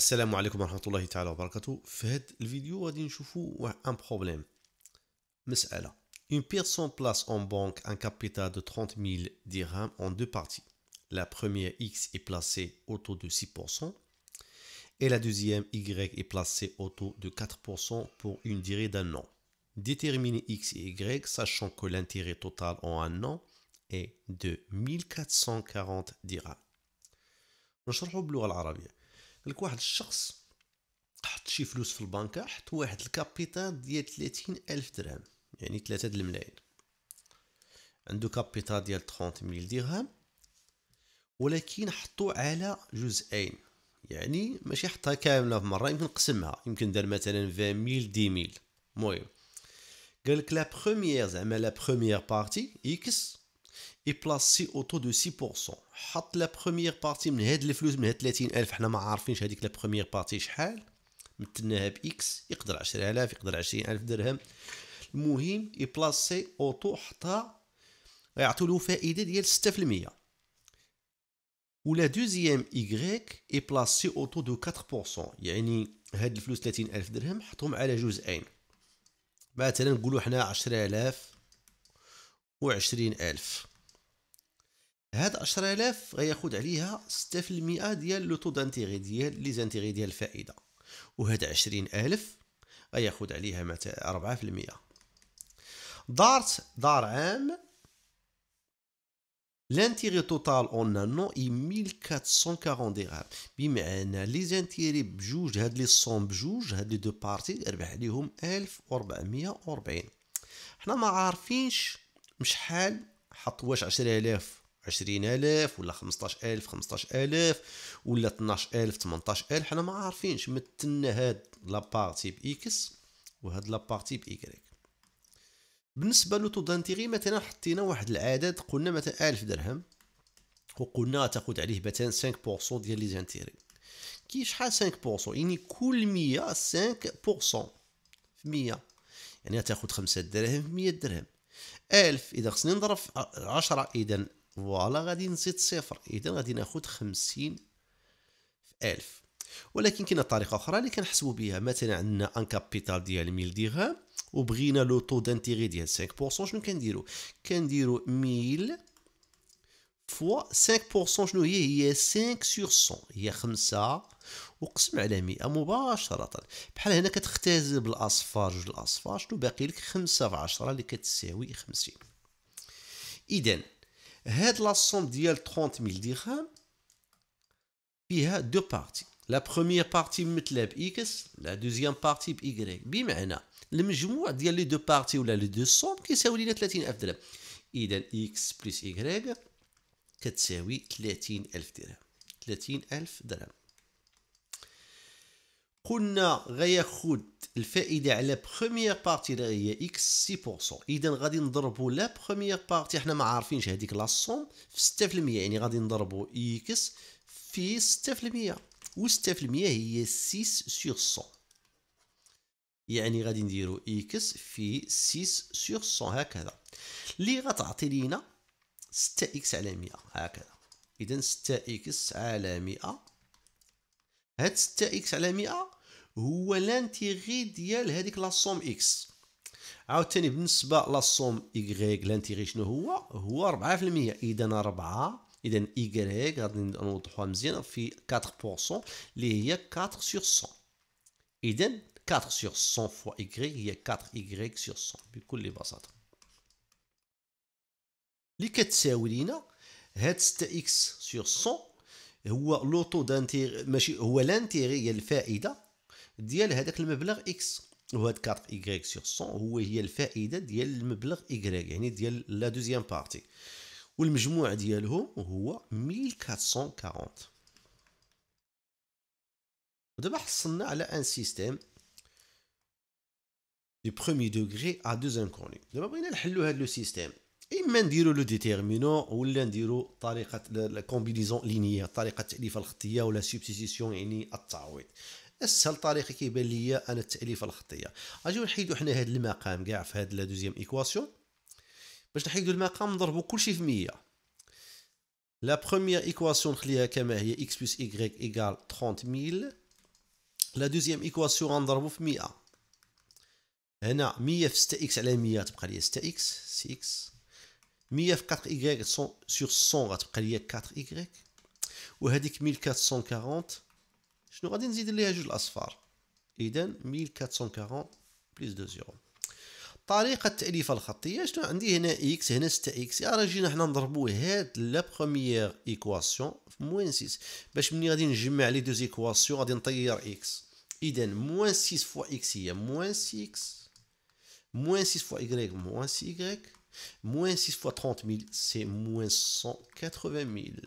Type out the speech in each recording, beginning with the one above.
السلام عليكم ورحمه الله تعالى وبركاته في هذا الفيديو غادي نشوفوا واحد ان بروبليم Une personne place en banque un capital de 30 000 dirhams en deux parties. La première X est placée au taux de 6% et la deuxième Y est placée au taux de 4% pour une durée d'un an. Déterminez X et Y sachant que l'intérêt total en un an est de 1440 dirhams. نشرحوا en arabe قالك لك واحد الشخص حط شي فلوس في البنكة حط واحد الكابيتال ديال 30 ألف درهم يعني تلاتة دالملايين الملايين عنده كابيتال ديال 30 ميل درهم ولكن حطو على جزئين يعني ماشي حطها كامله في مره يمكن قسمها يمكن دار مثلا 20 ميل 10 ميل المهم قالك لا بخومييغ زعما لا بخومييغ بارتي اكس يبلاسي اوتو دو 6% حط لا بروميير بارتي من هاد الفلوس من هاد 30000 حنا ما عارفينش هذيك لا بروميير بارتي شحال مثلناها باكس يقدر 10000 يقدر 20000 درهم المهم اي بلاسي او اوتو حطها يعطوا له فائده ديال 6% ولا دوزيام ايغريك يبلاسي اوتو دو 4% يعني هاد الفلوس 30000 درهم حطهم على جزئين مثلا نقولوا حنا 10000 و 20000 هاد 10000 غياخد عليها 6% ديال لو طو دانتيغي ديال لي زانتيغي ديال الفائده وهاد 20000 غياخد عليها مثلا 4% دارت دار عام لانتيغي توتال اون un اي 1440 درهم بمعنى لي زانتيري بجوج هاد لي صون بجوج هاد لي دو بارتي ربح عليهم 1440 حنا ما عارفينش مشحال حط واش 10000 عشرين ألف ولا خمسطاش ألف خمسطاش ألف ولا تناش ألف تمنطاش ألف حنا ما عارفينش متنا هاد لابارتي بإكس وهاد لابارتي بإيكغيك بالنسبة لو تو دانتيغي مثلا حطينا واحد العدد قلنا مثلا ألف درهم وقلنا تاخد عليه مثلا بورسون ديال لي زانتيري كي شحال بورسون يعني كل مية سانك بورسون في مية يعني تاخد خمسة دراهم في مية درهم ألف اذا خصني نضرب عشرة اذا فوالا غادي نزيد صفر اذا غادي ناخذ 50 في الف ولكن كاينه طريقه اخرى اللي كنحسبوا بها مثلا عندنا ان كابيتال ديال 1000 درهم وبغينا لو طو دانتيغي ديال 5% شنو كنديروا كنديروا 1000 فوا 5% شنو هي هي 5 سور 100 هي 5 وقسم على 100 مباشره بحال هنا كتختزل بالاصفار جوج الاصفار شنو باقي لك 5 في 10 اللي كتساوي 50 اذا هاد لا سوم ديال 30000 درهم فيها دو بارتي لا بروميير بارتي ممثله باكس لا دوزيام بارتي بايكغيك بمعنى المجموع ديال لي دو بارتي ولا لي دو سوم كيساوي لينا 30000 درهم اذا اكس بلس ايكغيك كتساوي 30000 درهم 30000 درهم قلنا غياخد الفائدة على بخوميييغ بارتي اللي هي إكس سي بورسون إذا غادي نضربو لا بخوميييغ بارتي حنا ما عارفينش هاديك لا سوم في ستة في يعني غادي نضربو إكس في ستة في المية و ستة في المية هي سيس سيغ سون يعني غادي نديرو إكس في سيس سيغ سون هكذا لي غتعطي لينا ستة إكس على مية هكذا إذا ستة إكس على مية هاد ستة إكس على مئة هو لانتيغي ديال هذيك لاصوم اكس عاوتاني بالنسبه لاصوم ايغريك لانتيغي شنو هو هو 4% اذا 4 اذا ايغريك غادي نوضحوها مزيان في 4% اللي هي 4 سور 100 اذا 4 سور 100 فوا ايغريك هي 4 ايغريك سور 100 بكل بساطه اللي كتساوي لينا هاد 6 اكس سور 100 هو لوطو دانتيغ ماشي هو لانتيغي هي الفائده ديال هذاك المبلغ اكس وهاد 4 y سور 100 هو هي الفائده ديال المبلغ y يعني ديال لا دوزيام بارتي والمجموع ديالهم هو 1440 ودابا حصلنا على ان سيستيم دي برومي دوغري ا دو انكوني دابا بغينا نحلو هاد لو سيستيم اما نديرو لو ديتيرمينون ولا نديرو طريقه لا كومبينيزون لينيير طريقه التاليف الخطيه ولا سوبستيسيون يعني التعويض اسهل طريقه كيبان ليا انا التاليفه الخطيه اجيو نحيدو حنا هذا المقام كاع في هذا لا دوزيام ايكواسيون باش نحيدو المقام نضربو كلشي في 100 لا بروميير ايكواسيون نخليها كما هي اكس بلس ايكغيك ايكال 30000 لا دوزيام ايكواسيون غنضربو في 100 هنا 100 في 6 اكس على 100 تبقى لي 6 اكس 6 اكس 100 في 4 ايكغيك سور 100 غتبقى لي 4 ايكغيك وهذيك 1440 شنو غادي نزيد ليها جوج الاصفار اذا 1440 بليس دو زيرو طريقه التاليف الخطيه شنو عندي هنا اكس هنا 6 اكس يا راه جينا حنا نضربو هاد لا بروميير ايكواسيون في موان 6 باش ملي غادي نجمع لي دوز ايكواسيون غادي نطير اكس اذا موان 6 فوا اكس هي موان 6 موان 6 فوا y موان 6 y موان 6 فوا 30 ميل سي موان 180 ميل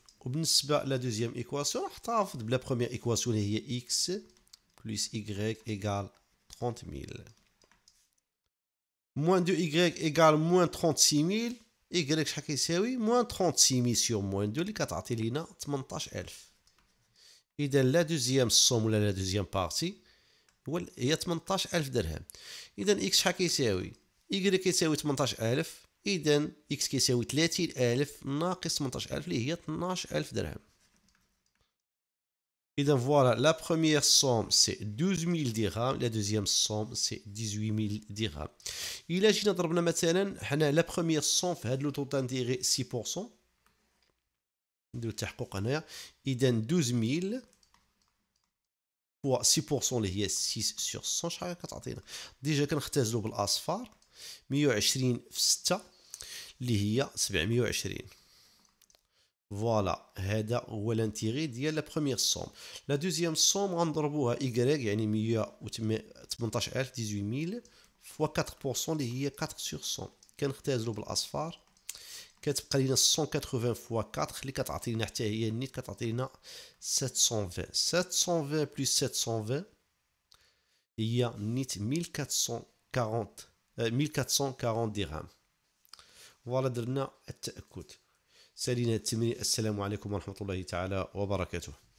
ou bien la deuxième équation, la première équation est x plus y égale 30 000 moins 2y égale moins 36 000 y chaque séries moins 36 000 sur moins 2, il y a 4 athlètes qui ont montagé 11. Idem la deuxième somme, la deuxième partie, il y a montagé 11. Idem x chaque séries y chaque séries montagé 11. إذن إكس كيساوي تلاتين ألف ناقص تمنتاش ألف اللي هي تناش ألف درهم إذن فوالا لا بخوميييغ صوم سي دوز ميل ديغام لا دوزيام صوم سي ديزوي ميل ديغام إلا جينا ضربنا مثلا حنا لا بخوميييغ صوم في هاد لو طو دانتيغي سي بورسون نديرو التحقق هنايا إذن دوز ميل فوا سي بورسون اللي هي سيس سيغ صون شحال كتعطينا ديجا كنختازلو بالأصفار ميه وعشرين في سته اللي هي 720 فوالا هذا هو لانتيغي ديال لا بروميير سوم لا دوزيام سوم غنضربوها ايكغيك يعني 118000 18000 فوا 4% اللي هي 4 سور 100 كنختازلو بالاصفار كتبقى لينا 180 فوا 4 اللي كتعطي كتعطينا حتى هي النيت كتعطينا 720 720 بلس 720 هي نيت 1440 1440 درهم فوالا درنا التاكد سالينا التمرين السلام عليكم ورحمه الله تعالى وبركاته